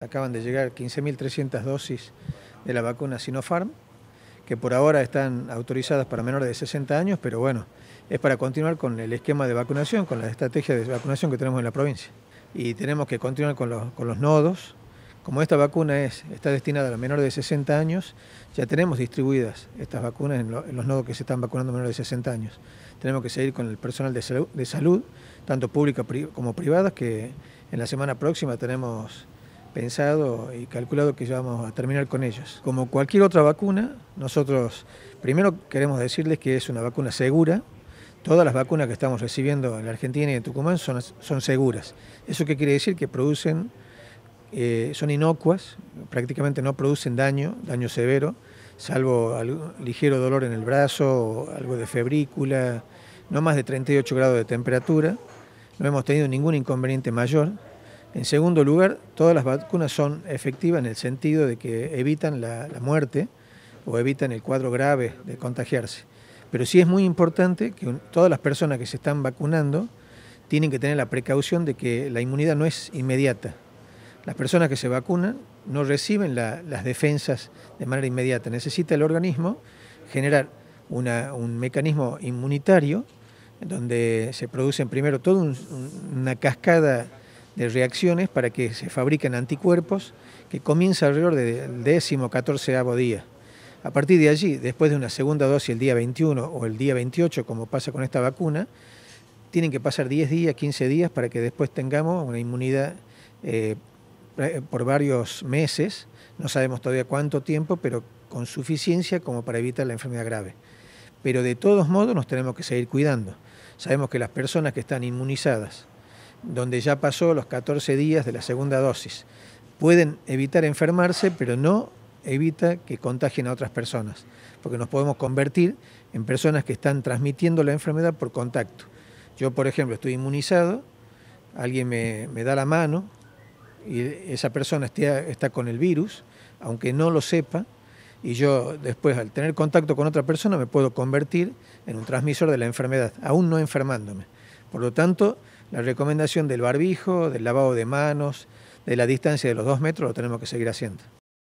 Acaban de llegar 15.300 dosis de la vacuna Sinopharm, que por ahora están autorizadas para menores de 60 años, pero bueno, es para continuar con el esquema de vacunación, con la estrategia de vacunación que tenemos en la provincia. Y tenemos que continuar con los, nodos. Como esta vacuna es, está destinada a los menores de 60 años, ya tenemos distribuidas estas vacunas en, los nodos que se están vacunando a menores de 60 años. Tenemos que seguir con el personal de salud, de salud tanto pública como privada, que en la semana próxima tenemos pensado y calculado que ya vamos a terminar con ellos. Como cualquier otra vacuna, nosotros primero queremos decirles que es una vacuna segura. Todas las vacunas que estamos recibiendo en la Argentina y en Tucumán son, son seguras. ¿Eso qué quiere decir? Que producen, eh, son inocuas, prácticamente no producen daño, daño severo, salvo ligero dolor en el brazo, algo de febrícula, no más de 38 grados de temperatura. No hemos tenido ningún inconveniente mayor en segundo lugar, todas las vacunas son efectivas en el sentido de que evitan la, muerte o evitan el cuadro grave de contagiarse. Pero sí es muy importante que todas las personas que se están vacunando tienen que tener la precaución de que la inmunidad no es inmediata. Las personas que se vacunan no reciben las defensas de manera inmediata. Necesita el organismo generar un mecanismo inmunitario donde se producen primero toda una cascada de reacciones para que se fabriquen anticuerpos que comienza alrededor del décimo, catorceavo día. A partir de allí, después de una segunda dosis el día 21 o el día 28, como pasa con esta vacuna, tienen que pasar 10 días, 15 días para que después tengamos una inmunidad eh, eh, por varios meses, no sabemos todavía cuánto tiempo, pero con suficiencia como para evitar la enfermedad grave. Pero de todos modos nos tenemos que seguir cuidando. Sabemos que las personas que están inmunizadas donde ya pasó los 14 días de la segunda dosis. Pueden evitar enfermarse, pero no evita que contagien a otras personas, porque nos podemos convertir en personas que están transmitiendo la enfermedad por contacto. Yo, por ejemplo, estoy inmunizado, alguien me, da la mano y esa persona está, está con el virus, aunque no lo sepa, y yo después al tener contacto con otra persona me puedo convertir en un transmisor de la enfermedad, aún no enfermándome. Por lo tanto, la recomendación del barbijo, del lavado de manos, de la distancia de los dos metros lo tenemos que seguir haciendo.